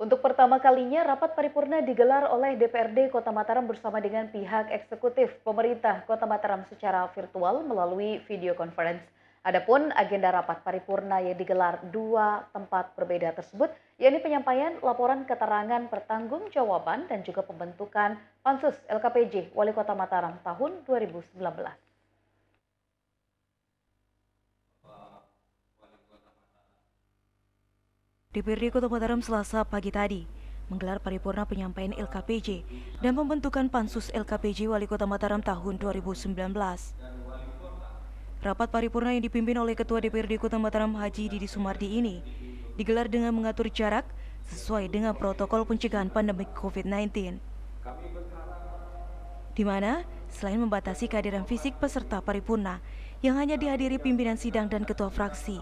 Untuk pertama kalinya, rapat paripurna digelar oleh DPRD Kota Mataram bersama dengan pihak eksekutif pemerintah Kota Mataram secara virtual melalui video conference. Adapun agenda rapat paripurna yang digelar dua tempat berbeda tersebut, yakni penyampaian laporan keterangan pertanggung jawaban dan juga pembentukan pansus LKPJ Wali Kota Mataram tahun 2019. DPRD Kota Mataram Selasa pagi tadi menggelar paripurna penyampaian LKPJ dan pembentukan pansus LKPJ Wali Kota Mataram tahun 2019. Rapat paripurna yang dipimpin oleh Ketua DPRD Kota Mataram Haji Didi Sumardi ini digelar dengan mengatur jarak sesuai dengan protokol pencegahan pandemi COVID-19. Di mana selain membatasi kehadiran fisik peserta paripurna yang hanya dihadiri pimpinan sidang dan ketua fraksi,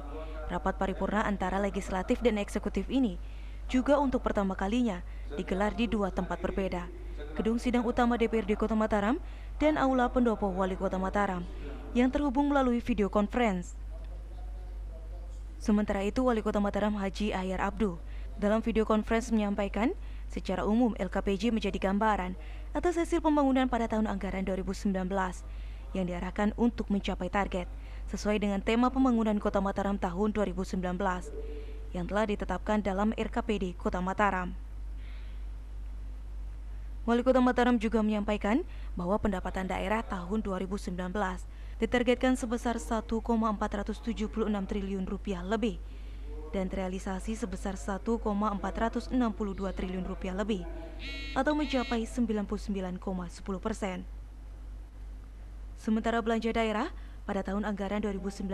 Rapat paripurna antara legislatif dan eksekutif ini juga untuk pertama kalinya digelar di dua tempat berbeda, Gedung Sidang Utama DPRD Kota Mataram dan Aula Pendopo Wali Kota Mataram yang terhubung melalui video conference. Sementara itu, Wali Kota Mataram Haji Ahyar Abdul dalam video conference menyampaikan secara umum LKPJ menjadi gambaran atas hasil pembangunan pada tahun anggaran 2019 yang diarahkan untuk mencapai target sesuai dengan tema pembangunan Kota Mataram tahun 2019 yang telah ditetapkan dalam RKPD Kota Mataram. Wali Kota Mataram juga menyampaikan bahwa pendapatan daerah tahun 2019 ditargetkan sebesar 1,476 triliun rupiah lebih dan realisasi sebesar 1,462 triliun rupiah lebih atau mencapai 99,10 persen. Sementara belanja daerah pada tahun anggaran 2019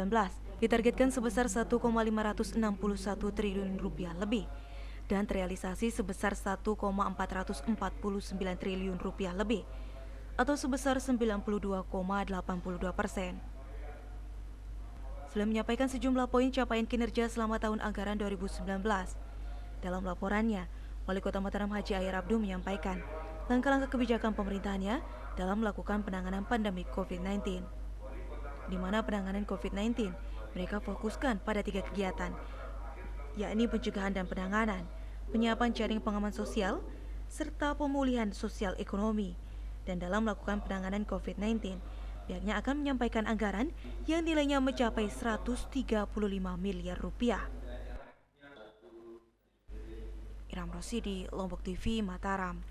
ditargetkan sebesar 1,561 triliun rupiah lebih dan terrealisasi sebesar 1,449 triliun rupiah lebih atau sebesar 92,82 persen. Selain menyampaikan sejumlah poin capaian kinerja selama tahun anggaran 2019, dalam laporannya, Wali Kota Mataram Haji Ayar Abdu menyampaikan langkah-langkah kebijakan pemerintahnya dalam melakukan penanganan pandemi COVID-19 di mana penanganan COVID-19. Mereka fokuskan pada tiga kegiatan, yakni pencegahan dan penanganan, penyiapan jaring pengaman sosial, serta pemulihan sosial ekonomi. Dan dalam melakukan penanganan COVID-19, pihaknya akan menyampaikan anggaran yang nilainya mencapai 135 miliar rupiah. Iram Rosidi, Lombok TV, Mataram.